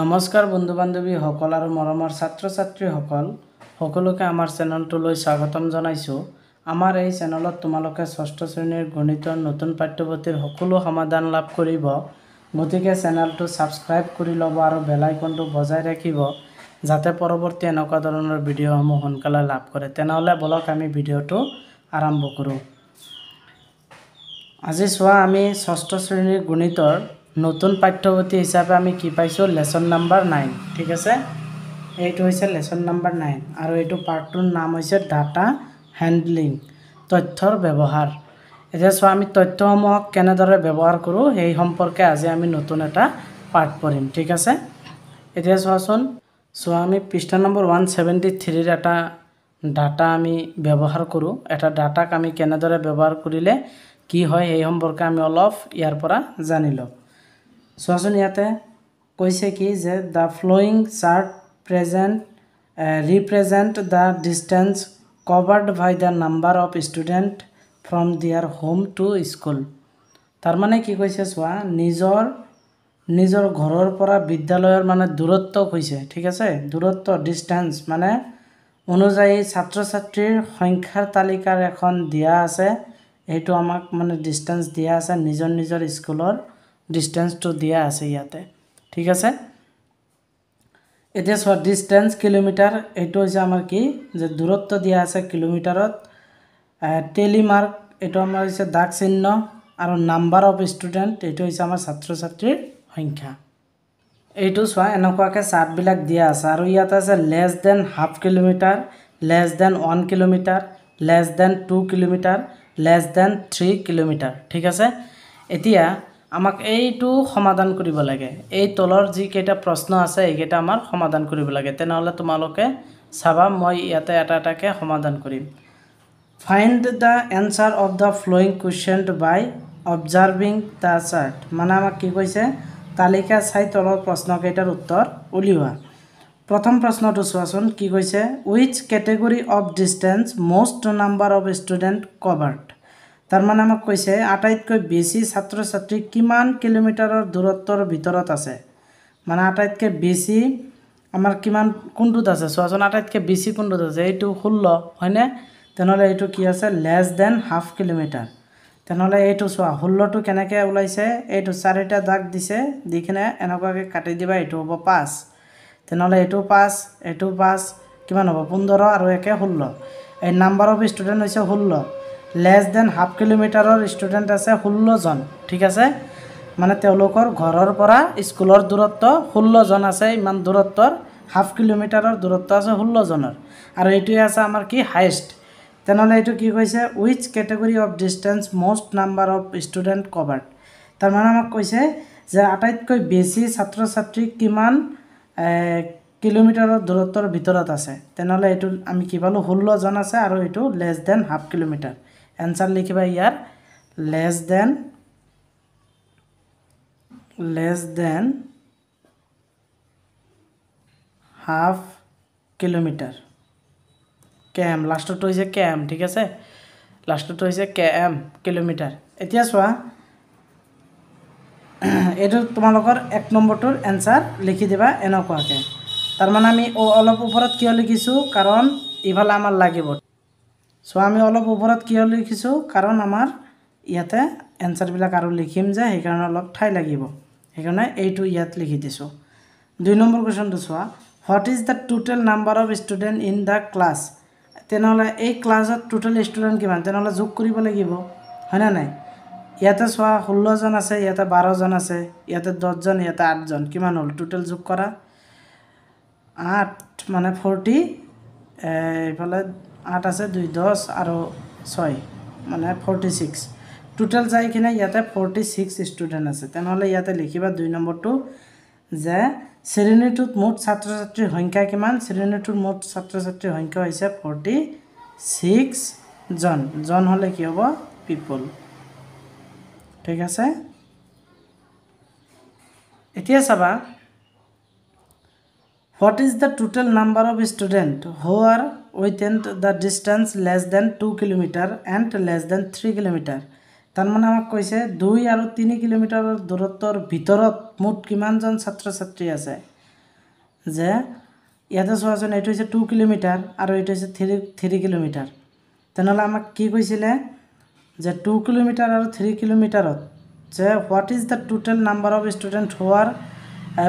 নমস্কাৰ বন্ধু বান্ধৱীসকল আৰু মৰমৰ ছাত্ৰ ছাত্ৰীসকল সকলোকে আমাৰ চেনেলটোলৈ স্বাগতম জনাইছোঁ আমাৰ এই চেনেলত তোমালোকে ষষ্ঠ শ্ৰেণীৰ গণিতৰ নতুন পাঠ্যপুথিৰ সকলো সমাধান লাভ কৰিব গতিকে চেনেলটো ছাবস্ক্ৰাইব কৰি ল'ব আৰু বেলাইকনটো বজাই ৰাখিব যাতে পৰৱৰ্তী এনেকুৱা ধৰণৰ ভিডিঅ'সমূহ সোনকালে লাভ কৰে তেনেহ'লে ব'লক আমি ভিডিঅ'টো আৰম্ভ কৰোঁ আজি চোৱা আমি ষষ্ঠ শ্ৰেণীৰ গণিতৰ নতুন পাঠ্যপুথি হিচাপে আমি কি পাইছোঁ লেচন নাম্বাৰ নাইন ঠিক আছে এইটো হৈছে লেচন নাম্বাৰ নাইন আৰু এইটো পাৰ্টটোৰ নাম হৈছে ডাটা হেণ্ডলিং তথ্যৰ ব্যৱহাৰ এতিয়া চোৱা আমি তথ্যসমূহক কেনেদৰে ব্যৱহাৰ কৰোঁ সেই সম্পৰ্কে আজি আমি নতুন এটা পাঠ পঢ়িম ঠিক আছে এতিয়া চোৱাচোন চোৱা আমি পৃষ্ঠা নম্বৰ ওৱান ছেভেণ্টি থ্ৰীৰ এটা ডাটা আমি ব্যৱহাৰ কৰোঁ এটা ডাটাক আমি কেনেদৰে ব্যৱহাৰ কৰিলে কি হয় সেই সম্পৰ্কে আমি অলপ ইয়াৰ পৰা জানি লওঁ চোৱাচোন ইয়াতে কৈছে কি যে the following chart present represent the distance covered by the number of student from their home to school তাৰমানে কি কৈছে চোৱা নিজৰ নিজৰ ঘৰৰ পৰা বিদ্যালয়ৰ মানে দূৰত্ব কৈছে ঠিক আছে দূৰত্ব ডিষ্টেঞ্চ মানে অনুযায়ী ছাত্ৰ ছাত্ৰীৰ সংখ্যাৰ তালিকাৰ এখন দিয়া আছে সেইটো আমাক মানে ডিষ্টেঞ্চ দিয়া আছে নিজৰ নিজৰ স্কুলৰ ডিষ্টেঞ্চটো দিয়া আছে ইয়াতে ঠিক আছে এতিয়া চোৱা ডিষ্টেঞ্চ কিলোমিটাৰ এইটো হৈছে আমাৰ কি যে দূৰত্ব দিয়া আছে কিলোমিটাৰত টেলিমাৰ্ক এইটো আমাৰ হৈছে ডাক চিহ্ন আৰু নাম্বাৰ অফ ষ্টুডেণ্ট এইটো হৈছে আমাৰ ছাত্ৰ ছাত্ৰীৰ সংখ্যা এইটো চোৱা এনেকুৱাকৈ চাৰ্টবিলাক দিয়া আছে আৰু ইয়াত আছে less than half kilometre less than one kilometre less than two kilometre less than three kilometre ঠিক আছে এতিয়া আমাক এইটো সমাধান কৰিব লাগে এই তলৰ যিকেইটা প্ৰশ্ন আছে এইকেইটা আমাৰ সমাধান কৰিব লাগে তেনেহ'লে তোমালোকে চাবা মই ইয়াতে এটা এটাকৈ সমাধান কৰিম find the answer of the following question by observing the chart মানে আমাক কি কৈছে তালিকা চাই তলৰ প্ৰশ্নকেইটাৰ উত্তৰ উলিওৱা প্ৰথম প্ৰশ্নটো চোৱাচোন কি কৈছে with category of distance most number of student covered তাৰমানে আমাক কৈছে আটাইতকৈ বেছি ছাত্ৰ ছাত্ৰী কিমান কিলোমিটাৰৰ দূৰত্বৰ ভিতৰত আছে মানে আটাইতকৈ বেছি আমাৰ কিমান কোনটোত আছে চোৱাচোন আটাইতকৈ বেছি কোনটোত আছে এইটো ষোল্ল হয়নে তেনেহ'লে এইটো কি আছে লেছ দেন হাফ কিলোমিটাৰ তেনেহ'লে এইটো চোৱা ষোল্লটো কেনেকৈ ওলাইছে এইটো চাৰিটা দাগ দিছে দি কিনে এনেকুৱাকৈ কাটি দিবা এইটো হ'ব পাঁচ তেনেহ'লে এইটো পাঁচ এইটো পাঁচ কিমান হ'ব পোন্ধৰ আৰু একে ষোল্ল এই নাম্বাৰ অফ ষ্টুডেণ্ট হৈছে ষোল্ল লেছ দেন হাফ কিলোমিটাৰৰ ষ্টুডেণ্ট আছে ষোল্লজন ঠিক আছে মানে তেওঁলোকৰ ঘৰৰ পৰা স্কুলৰ দূৰত্ব ষোল্লজন আছে ইমান দূৰত্বৰ হাফ কিলোমিটাৰৰ দূৰত্ব আছে ষোল্লজনৰ আৰু এইটোৱে আছে আমাৰ কি হায়েষ্ট তেনেহ'লে এইটো কি কৈছে which category of distance most number of student covered তাৰমানে আমাক কৈছে যে আটাইতকৈ বেছি ছাত্ৰ ছাত্ৰী কিমান কিলোমিটাৰৰ দূৰত্বৰ ভিতৰত আছে তেনেহ'লে এইটো আমি কি পালোঁ ষোল্লজন আছে আৰু এইটো less than half kilometre answer लिखा here less than less than half kilometre came last तो कैम ठीक है लास्ट तो कैम किलोमीटर इतना चुना यह तुम लोग एक नम्बर तो एन्सार लिखी दबा एनेक तार मैं अलग ऊपर क्या लिखी कारण इफाले आम लगे চ' আমি অলপ ওপৰত কিয় লিখিছোঁ কাৰণ আমাৰ ইয়াতে এনচাৰবিলাক আৰু লিখিম যে সেইকাৰণে অলপ ঠাই লাগিব সেইকাৰণে এইটো ইয়াত লিখি দিছোঁ দুই নম্বৰ কুৱেশ্যনটো চোৱা what is the total number of student in the class তেনেহ'লে এই ক্লাছত টোটেল ষ্টুডেণ্ট কিমান তেনেহ'লে যোগ কৰিব লাগিব হয়নে নাই ইয়াতে চোৱা ষোল্লজন আছে ইয়াতে বাৰজন আছে ইয়াতে দহজন ইয়াতে আঠজন কিমান হ'ল টোটেল যোগ কৰা আঠ মানে ফৰ্টি এইফালে আঠ আছে দুই দহ আৰু ছয় মানে ফৰ্টি ছিক্স টোটেল যাই কিনে ইয়াতে ফৰ্টি ছিক্স ষ্টুডেণ্ট আছে তেনেহ'লে ইয়াতে লিখিবা দুই নম্বৰটো যে শ্ৰেণীটোত মুঠ ছাত্ৰ ছাত্ৰীৰ সংখ্যা কিমান শ্ৰেণীটোত মুঠ ছাত্ৰ ছাত্ৰীৰ সংখ্যা হৈছে ফৰ্টি ছিক্সজন জন হ'লে কি হ'ব পিপল ঠিক আছে এতিয়া চাবা What is the total number of students who are within the distance less than 2 km and less than 3 km? তার মানে আমাক কৈছে দুই আৰু তিনি কিলোমিটাৰৰ দূৰত্বৰ ভিতৰত মুঠ কিমানজন ছাত্ৰ ছাত্ৰী আছে যে ইয়াতে চোৱাচোন এইটো হৈছে টু কিলোমিটাৰ আৰু এইটো হৈছে থ্ৰী থ্ৰী কিলোমিটাৰ তেনেহ'লে আমাক কি কৈছিলে যে টু কিলোমিটাৰ আৰু থ্ৰী কিলোমিটাৰত যে what is the total number of student where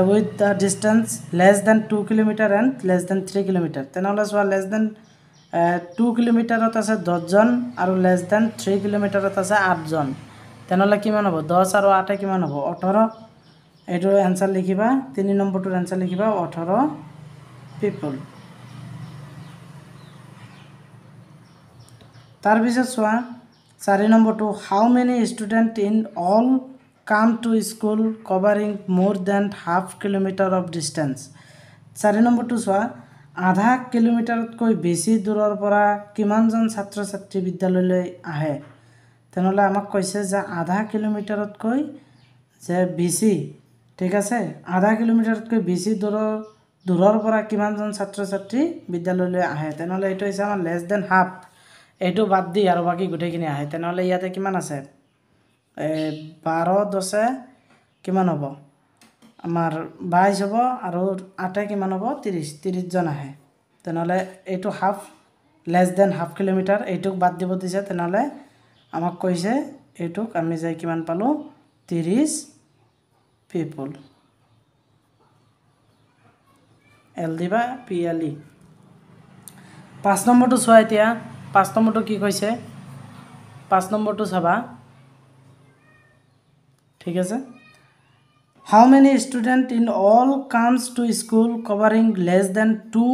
with the distance less than two kilometre and less than three kilometre তেনেহ'লে চোৱা লেছ দেন টু কিলোমিটাৰত আছে দহজন আৰু লেছ দেন থ্ৰী কিলোমিটাৰত আছে আঠজন তেনেহ'লে কিমান হ'ব দহ আৰু আঠে কিমান হ'ব ওঠৰ এইটো এনচাৰ লিখিবা তিনি নম্বৰটোৰ এনচাৰ লিখিবা ওঠৰ পিপল তাৰপিছত চোৱা চাৰি নম্বৰটো how many student in all come to school covering more than half kilometre of distance চাৰি নম্বৰটো চোৱা আধা কিলোমিটাৰতকৈ বেছি দূৰৰ পৰা কিমানজন ছাত্ৰ ছাত্ৰী বিদ্যালয়লৈ আহে তেনেহ'লে আমাক কৈছে যে আধা কিলোমিটাৰতকৈ যে বেছি ঠিক আছে আধা কিলোমিটাৰতকৈ বেছি দূৰৰ দূৰৰ পৰা কিমানজন ছাত্ৰ ছাত্ৰী বিদ্যালয়লৈ আহে তেনেহ'লে এইটো হৈছে আমাৰ লেছ দেন হাফ এইটো বাদ দি আৰু বাকী গোটেইখিনি আহে তেনেহ'লে ইয়াতে কিমান আছে বাৰ দছে কিমান হ'ব আমাৰ বাইছ হ'ব আৰু আঠে কিমান হ'ব ত্ৰিছ ত্ৰিছজন আহে তেনেহ'লে এইটো half less than half kilometre এইটোক বাদ দিব দিছে তেনেহ'লে আমাক কৈছে এইটোক আমি যে কিমান পালোঁ ত্ৰিছ পিপল এল ডি বা পি এল ই পাঁচ নম্বৰটো চোৱা এতিয়া পাঁচ নম্বৰটো কি কৈছে পাঁচ নম্বৰটো চাবা ঠিক আছে how many student in all comes to school covering less than two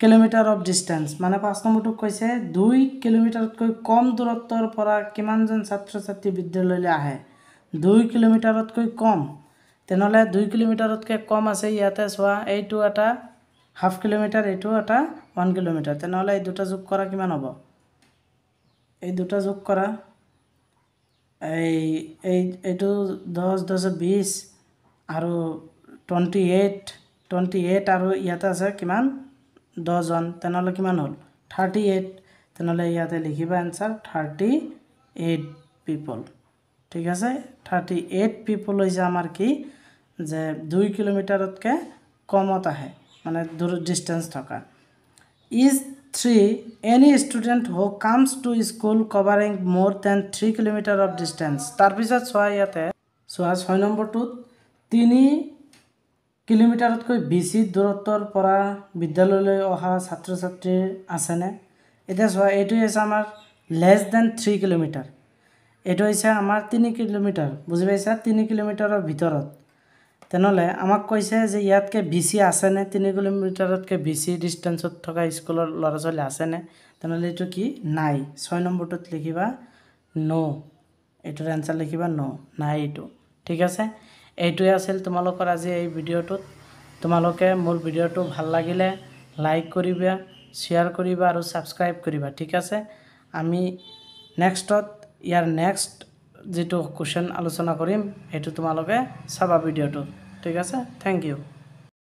kilometre of distance মানে পাঁচ নম্বৰটোক কৈছে দুই কিলোমিটাৰতকৈ কম দূৰত্বৰ পৰা কিমানজন ছাত্ৰ ছাত্ৰী বিদ্যালয়লৈ আহে দুই কিলোমিটাৰতকৈ কম তেনেহ'লে দুই কিলোমিটাৰতকৈ কম আছে ইয়াতে চোৱা এইটো এটা হাফ কিলোমিটাৰ এইটো এটা ওৱান কিলোমিটাৰ তেনেহ'লে এই দুটা যোগ কৰা কিমান হ'ব এই দুটা যোগ কৰা এই এইটো দহ দহ বিছ আৰু টুৱেণ্টি এইট টুৱেণ্টি এইট আৰু ইয়াতে আছে কিমান দহজন তেনেহ'লে কিমান হ'ল থাৰ্টি এইট তেনেহ'লে ইয়াতে লিখিবা এনচাৰ থাৰ্টি এইট পিপল ঠিক আছে থাৰ্টি এইট পিপল হৈছে আমাৰ কি যে দুই কিলোমিটাৰতকৈ কমত আহে মানে দূৰ ডিষ্টেঞ্চ থকা is three any student who comes to school covering more than three kilometre of distance तार पास चाहते चुना छः नम्बर टी किलोमिटारतक बेसि दूरतर विद्यालय अहर छात्र छ्री आसेने इतना चुना यह आम लेस देन थ्री किलोमिटार यह आम तीन किलोमिटार बुझी पासा तीन किलोमिटार भरत তেনেহ'লে আমাক কৈছে যে ইয়াতকৈ বি চি আছেনে তিনি কিলোমিটাৰতকৈ বি চি ডিষ্টেঞ্চত থকা স্কুলৰ ল'ৰা ছোৱালী আছেনে তেনেহ'লে এইটো কি নাই ছয় নম্বৰটোত লিখিবা ন' এইটোৰ এনচাৰ লিখিবা ন' নাই এইটো ঠিক আছে এইটোৱে আছিল তোমালোকৰ আজি এই ভিডিঅ'টোত তোমালোকে মোৰ ভিডিঅ'টো ভাল লাগিলে লাইক কৰিবা শ্বেয়াৰ কৰিবা আৰু ছাবস্ক্ৰাইব কৰিবা ঠিক আছে আমি নেক্সটত ইয়াৰ নেক্সট যিটো কুৱেশ্যন আলোচনা কৰিম সেইটো তোমালোকে চাবা ভিডিঅ'টো ঠিক আছে থেংক ইউ